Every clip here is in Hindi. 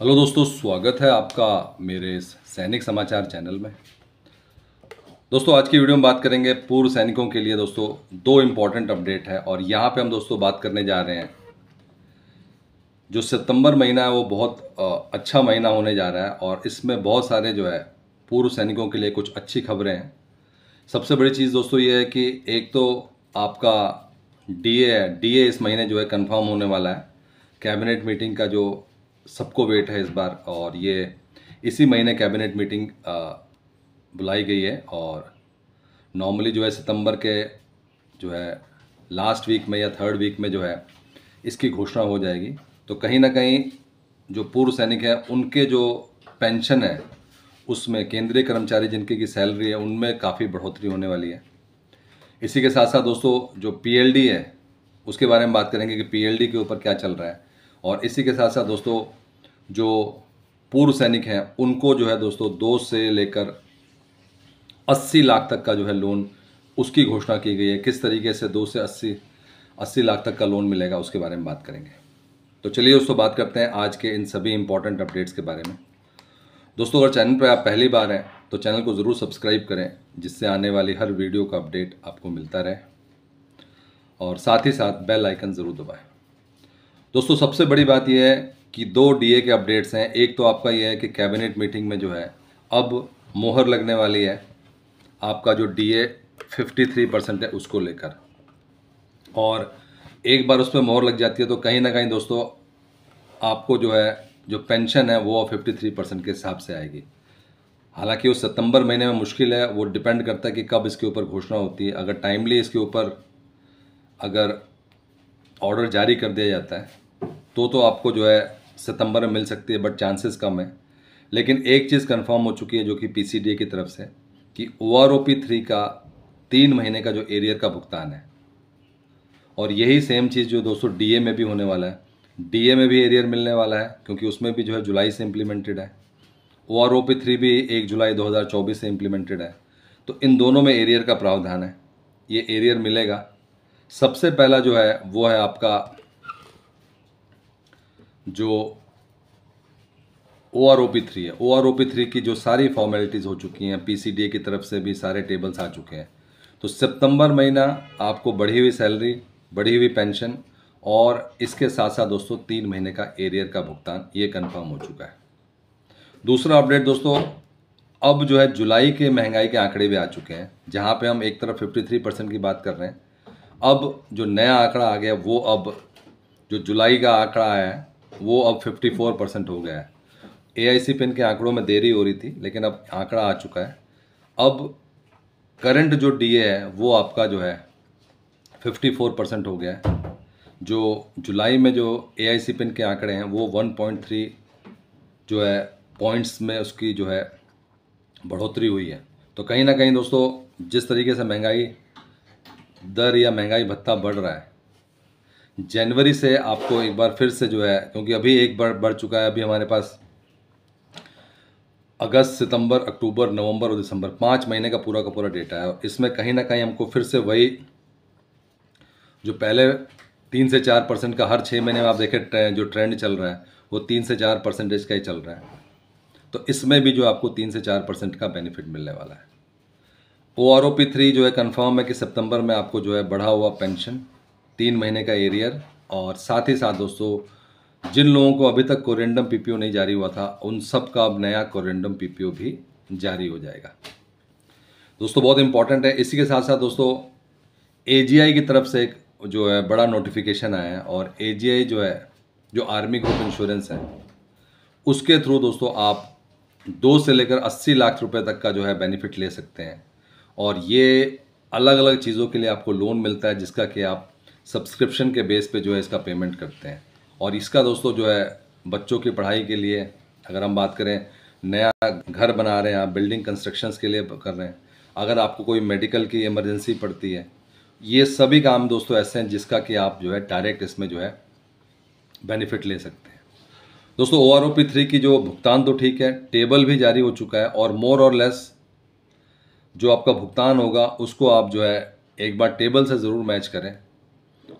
हेलो दोस्तों स्वागत है आपका मेरे इस सैनिक समाचार चैनल में दोस्तों आज की वीडियो में बात करेंगे पूर्व सैनिकों के लिए दोस्तों दो इम्पॉर्टेंट अपडेट है और यहाँ पे हम दोस्तों बात करने जा रहे हैं जो सितंबर महीना है वो बहुत अच्छा महीना होने जा रहा है और इसमें बहुत सारे जो है पूर्व सैनिकों के लिए कुछ अच्छी खबरें हैं सबसे बड़ी चीज़ दोस्तों ये है कि एक तो आपका डी है डी इस महीने जो है कन्फर्म होने वाला है कैबिनेट मीटिंग का जो सबको वेट है इस बार और ये इसी महीने कैबिनेट मीटिंग बुलाई गई है और नॉर्मली जो है सितंबर के जो है लास्ट वीक में या थर्ड वीक में जो है इसकी घोषणा हो जाएगी तो कहीं ना कहीं जो पूर्व सैनिक हैं उनके जो पेंशन है उसमें केंद्रीय कर्मचारी जिनकी की सैलरी है उनमें काफ़ी बढ़ोतरी होने वाली है इसी के साथ साथ दोस्तों जो पीएलडी है उसके बारे में बात करेंगे कि पीएलडी के ऊपर क्या चल रहा है और इसी के साथ साथ दोस्तों जो पूर्व सैनिक हैं उनको जो है दोस्तों दो से लेकर अस्सी लाख तक का जो है लोन उसकी घोषणा की गई है किस तरीके से दो से अस्सी अस्सी लाख तक का लोन मिलेगा उसके बारे में बात करेंगे तो चलिए दोस्तों बात करते हैं आज के इन सभी इंपॉर्टेंट अपडेट्स के बारे में दोस्तों अगर चैनल पर आप पहली बार हैं तो चैनल को ज़रूर सब्सक्राइब करें जिससे आने वाली हर वीडियो का अपडेट आपको मिलता रहे और साथ ही साथ बेल आइकन ज़रूर दबाएं दोस्तों सबसे बड़ी बात यह है कि दो डीए के अपडेट्स हैं एक तो आपका यह है कि कैबिनेट मीटिंग में जो है अब मोहर लगने वाली है आपका जो डीए 53 परसेंट है उसको लेकर और एक बार उस पर मोहर लग जाती है तो कहीं ना कहीं दोस्तों आपको जो है जो पेंशन है वो 53 परसेंट के हिसाब से आएगी हालांकि वो सितंबर महीने में मुश्किल है वो डिपेंड करता है कि कब इसके ऊपर घोषणा होती है अगर टाइमली इसके ऊपर अगर ऑर्डर जारी कर दिया जाता है तो तो आपको जो है सितंबर में मिल सकती है बट चांसेस कम है लेकिन एक चीज़ कंफर्म हो चुकी है जो कि पीसीडीए की तरफ से कि O R O P three का तीन महीने का जो एरियर का भुगतान है और यही सेम चीज़ जो दोस्तों डी में भी होने वाला है डी में भी एरियर मिलने वाला है क्योंकि उसमें भी जो है जुलाई से इम्प्लीमेंटेड है O R O P three भी एक जुलाई 2024 से इम्प्लीमेंटेड है तो इन दोनों में एरियर का प्रावधान है ये एरियर मिलेगा सबसे पहला जो है वो है आपका जो O R O P three है O R O P three की जो सारी फॉर्मेलिटीज़ हो चुकी हैं पी सी डी ए की तरफ से भी सारे टेबल्स आ चुके हैं तो सितंबर महीना आपको बढ़ी हुई सैलरी बढ़ी हुई पेंशन और इसके साथ साथ दोस्तों तीन महीने का एरियर का भुगतान ये कंफर्म हो चुका है दूसरा अपडेट दोस्तों अब जो है जुलाई के महंगाई के आंकड़े भी आ चुके हैं जहाँ पर हम एक तरफ थ्री परसेंट की बात कर रहे हैं अब जो नया आंकड़ा आ गया वो अब जो जुलाई का आंकड़ा आया है वो अब 54 परसेंट हो गया है ए पिन के आंकड़ों में देरी हो रही थी लेकिन अब आंकड़ा आ चुका है अब करंट जो डीए है वो आपका जो है 54 परसेंट हो गया है जो जुलाई में जो ए आई सी पिन के आंकड़े हैं वो 1.3 जो है पॉइंट्स में उसकी जो है बढ़ोतरी हुई है तो कहीं ना कहीं दोस्तों जिस तरीके से महंगाई दर या महंगाई भत्ता बढ़ रहा है जनवरी से आपको एक बार फिर से जो है क्योंकि अभी एक बार बढ़ चुका है अभी हमारे पास अगस्त सितंबर अक्टूबर नवंबर और दिसंबर पाँच महीने का पूरा का पूरा डेटा है इसमें कहीं ना कहीं हमको फिर से वही जो पहले तीन से चार परसेंट का हर छः महीने में आप देखें जो ट्रेंड चल रहा है वो तीन से चार परसेंटेज का ही चल रहा है तो इसमें भी जो आपको तीन से चार परसेंट का बेनिफिट मिलने वाला है O R O P three जो है कन्फर्म है कि सितंबर में आपको जो है बढ़ा हुआ पेंशन तीन महीने का एरियर और साथ ही साथ दोस्तों जिन लोगों को अभी तक कोरेंडम पीपीओ नहीं जारी हुआ था उन सब का अब नया कोरेंडम पीपीओ भी जारी हो जाएगा दोस्तों बहुत इंपॉर्टेंट है इसी के साथ साथ दोस्तों एजीआई की तरफ से एक जो है बड़ा नोटिफिकेशन आया है और एजीआई जो है जो आर्मी ग्रुप इंश्योरेंस है उसके थ्रू दोस्तों आप दो से लेकर अस्सी लाख रुपए तक का जो है बेनिफिट ले सकते हैं और ये अलग अलग चीज़ों के लिए आपको लोन मिलता है जिसका कि आप सब्सक्रिप्शन के बेस पे जो है इसका पेमेंट करते हैं और इसका दोस्तों जो है बच्चों की पढ़ाई के लिए अगर हम बात करें नया घर बना रहे हैं आप बिल्डिंग कंस्ट्रक्शंस के लिए कर रहे हैं अगर आपको कोई मेडिकल की इमरजेंसी पड़ती है ये सभी काम दोस्तों ऐसे हैं जिसका कि आप जो है डायरेक्ट इसमें जो है बेनिफिट ले सकते हैं दोस्तों O R O P three की जो भुगतान तो ठीक है टेबल भी जारी हो चुका है और मोर और लेस जो आपका भुगतान होगा उसको आप जो है एक बार टेबल से ज़रूर मैच करें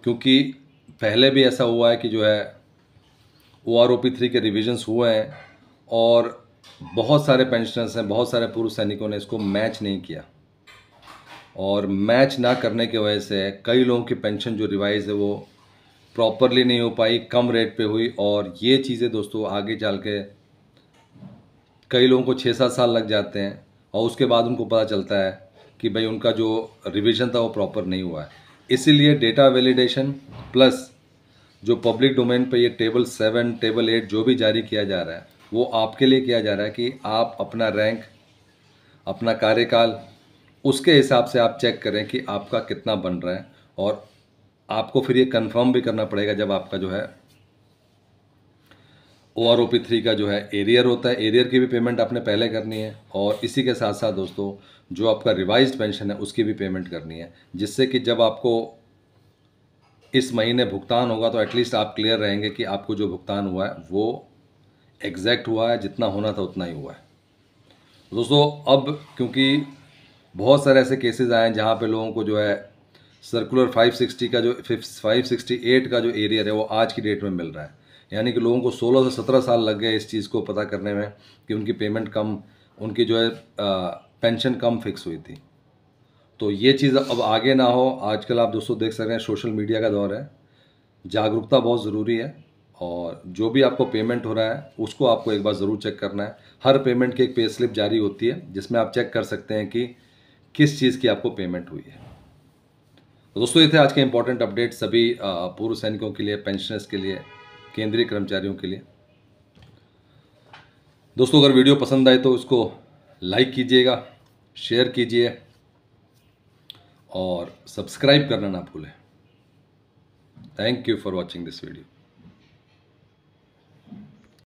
क्योंकि पहले भी ऐसा हुआ है कि जो है O R O P three के रिविजन्स हुए हैं और बहुत सारे पेंशनर्स हैं बहुत सारे पूर्व सैनिकों ने इसको मैच नहीं किया और मैच ना करने की वजह से कई लोगों की पेंशन जो रिवाइज है वो प्रॉपरली नहीं हो पाई कम रेट पे हुई और ये चीज़ें दोस्तों आगे चल के कई लोगों को छः सात साल लग जाते हैं और उसके बाद उनको पता चलता है कि भाई उनका जो रिविज़न था वो प्रॉपर नहीं हुआ है इसीलिए डेटा वैलिडेशन प्लस जो पब्लिक डोमेन पे ये टेबल सेवन टेबल एट जो भी जारी किया जा रहा है वो आपके लिए किया जा रहा है कि आप अपना रैंक अपना कार्यकाल उसके हिसाब से आप चेक करें कि आपका कितना बन रहा है और आपको फिर ये कंफर्म भी करना पड़ेगा जब आपका जो है O R O P three का जो है एरियर होता है एरियर की भी पेमेंट आपने पहले करनी है और इसी के साथ साथ दोस्तों जो आपका रिवाइज पेंशन है उसकी भी पेमेंट करनी है जिससे कि जब आपको इस महीने भुगतान होगा तो एटलीस्ट आप क्लियर रहेंगे कि आपको जो भुगतान हुआ है वो एग्जैक्ट हुआ है जितना होना था उतना ही हुआ है दोस्तों अब क्योंकि बहुत सारे ऐसे केसेस आए हैं जहाँ पे लोगों को जो है सर्कुलर 560 का जो 568 का जो एरियर है वो आज की डेट में मिल रहा है यानी कि लोगों को 16 से 17 साल लग गए इस चीज़ को पता करने में कि उनकी पेमेंट कम उनकी जो है पेंशन कम फिक्स हुई थी तो ये चीज़ अब आगे ना हो आजकल आप दोस्तों देख सकते हैं सोशल मीडिया का दौर है जागरूकता बहुत ज़रूरी है और जो भी आपको पेमेंट हो रहा है उसको आपको एक बार ज़रूर चेक करना है हर पेमेंट की एक पे स्लिप जारी होती है जिसमें आप चेक कर सकते हैं कि किस चीज़ की आपको पेमेंट हुई है तो दोस्तों ये थे आज के इंपॉर्टेंट अपडेट सभी पूर्व सैनिकों के लिए पेंशनर्स के लिए केंद्रीय कर्मचारियों के लिए दोस्तों अगर वीडियो पसंद आए तो इसको लाइक कीजिएगा शेयर कीजिए और सब्सक्राइब करना ना भूलें thank you for watching this video